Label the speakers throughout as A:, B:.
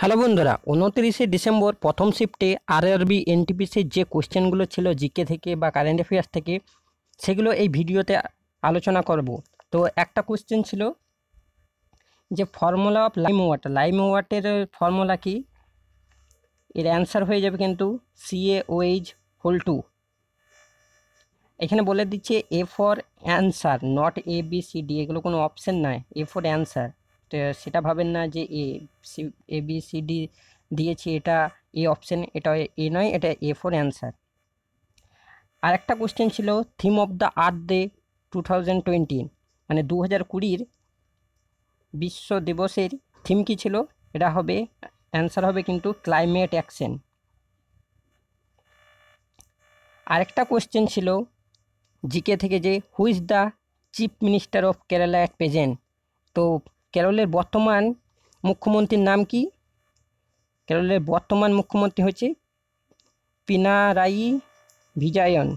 A: hello বন্ধুরা উনত্রিশে December প্রথম শিফটে আরআরবি এনটিপিসির যে কোশ্চেনগুলো ছিল জিকে থেকে বা কারেন্ট অ্যাফেয়ার্স থেকে সেগুলো এই ভিডিওতে আলোচনা করব তো একটা কোশ্চেন ছিল যে formula of lime water lime water formula কি এর অ্যান্সার হয়ে যাবে কিন্তু ওয়েজ হোল টু এখানে বলে দিচ্ছে A for answer not A B C D এগুলো কোনো অপশান নয় এ ফর অ্যান্সার Uh, সেটা ভাবেন না যে A C A B C D দিয়েছি এটা এ অপশান এটা এ নয় এটা এ ফোর অ্যান্সার আর একটা কোশ্চেন ছিল theme of the Earth Day two thousand twenty মানে দু হাজার কুড়ির বিশ্ব দিবসের থিম কী ছিল এটা হবে অ্যান্সার হবে কিন্তু ক্লাইমেট অ্যাকশন আরেকটা কোয়েশ্চেন ছিল জিকে থেকে যে who's the chief minister of Kerala at present তো কেরলের বর্তমান মুখ্যমন্ত্রীর নাম কি কেরলের বর্তমান মুখ্যমন্ত্রী হচ্ছে পিনারাই ভিজায়ন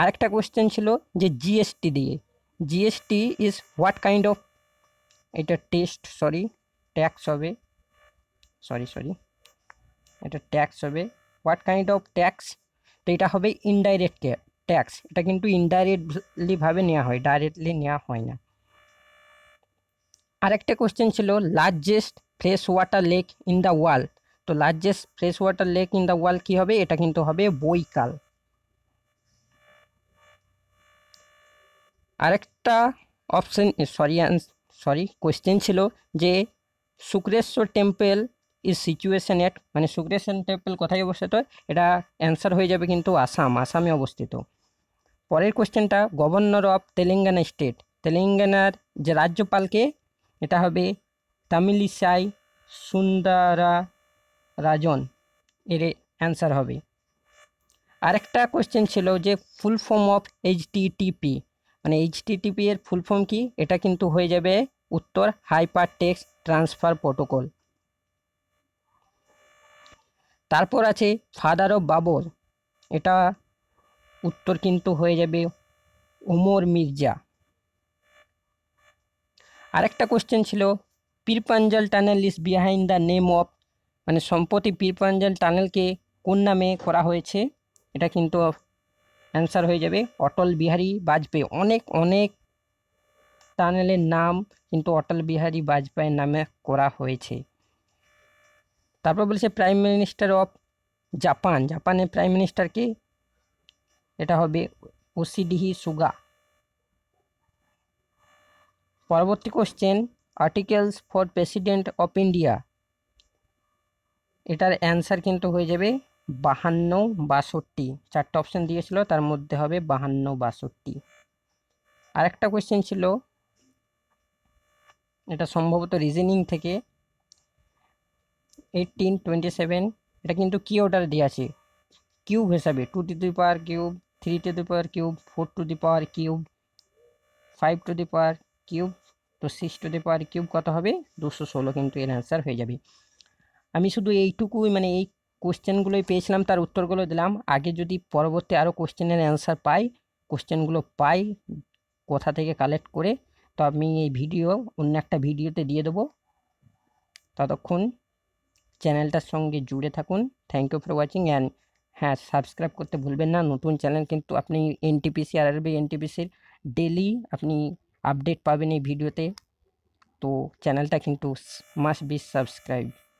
A: আরেকটা কোয়েশ্চেন ছিল যে জিএসটি দিয়ে GST is what kind of এটা টেস্ট সরি ট্যাক্স হবে সরি সরি এটা ট্যাক্স হবে হোয়াট কাইন্ড অফ ট্যাক্স তো এটা হবে ইনডাইরেক্ট ট্যাক্স এটা কিন্তু ইনডাইরেক্টলিভাবে নেওয়া হয় ডাইরেক্টলি নেওয়া হয় না আরেকটা কোশ্চেন ছিল largest fresh water lake in the world তো largest fresh water lake in the world কী হবে এটা কিন্তু হবে বৈকাল আরেকটা অপশন সরি সরি কোয়েশ্চেন ছিল যে Sukreswar temple is situated at মানে সুগ্রেশন টেম্পল কোথায় অবস্থিত এটা অ্যান্সার হয়ে যাবে কিন্তু আসাম আসামে অবস্থিত পরের কোশ্চেনটা গভর্নর অফ তেলেঙ্গানা স্টেট তেলেঙ্গানার যে রাজ্যপালকে এটা হবে তামিলিসাই সুন্দরা রাজন এর অ্যান্সার হবে আরেকটা কোশ্চেন ছিল যে ফুল ফর্ম অফ এইচটিটিপি মানে এইচটিটিপি এর ফুল ফর্ম কি এটা কিন্তু হয়ে যাবে উত্তর হাইপার টেক্সট ট্রান্সফার প্রোটোকল তারপর আছে ফাদার অফ বাবর এটা উত্তর কিন্তু হয়ে যাবে ওমর মির্জা আরেকটা কোশ্চেন ছিল Pir Panjal tunnel is behind the name of মানে সম্প্রতি পীরপাঞ্জল টানেলকে কোন নামে করা হয়েছে এটা কিন্তু অ্যান্সার হয়ে যাবে অটল বিহারী বাজপেয়ী অনেক অনেক টানেলের নাম কিন্তু অটল বিহারী বাজপেয়ীর নামে করা হয়েছে তারপর বলেছে প্রাইম মিনিস্টার অফ জাপান জাপানের প্রাইম মিনিস্টার কি এটা হবে ওসিডিহি সুগা পরবর্তী question articles for president of India এটার অ্যান্সার কিন্তু হয়ে যাবে বাহান্ন বাষট্টি চারটে অপশান দিয়েছিল তার মধ্যে হবে বাহান্ন বাষট্টি আরেকটা কোয়েশ্চেন ছিল এটা সম্ভবত রিজনিং থেকে এইটিন টোয়েন্টি সেভেন এটা কিন্তু কি অর্ডার দিয়ে আছে কিউব হিসাবে two to the power cube three to the power cube four to the power cube five to the power cube তো six to the power cube কত হবে দুশো ষোলো কিন্তু এর অ্যান্সার হয়ে যাবে আমি শুধু এইটুকুই মানে এই কোশ্চেনগুলোই পেয়েছিলাম তার উত্তরগুলো দিলাম আগে যদি পরবর্তী আরও কোশ্চেনের অ্যান্সার পাই কোশ্চেনগুলো পাই কোথা থেকে কালেক্ট করে তো আমি এই ভিডিও অন্য একটা ভিডিওতে দিয়ে দেবো ততক্ষণ চ্যানেলটার সঙ্গে जुड़े থাকুন thank you for watching and has subscribe করতে ভুলবেন না নতুন চ্যানেল কিন্তু আপনি एनटीपीसी आरआरबी एनटीपीसी डेली আপনি আপডেট পাবেন এই ভিডিওতে তো চ্যানেলটা কিন্তু মাস্ট বি সাবস্ক্রাইব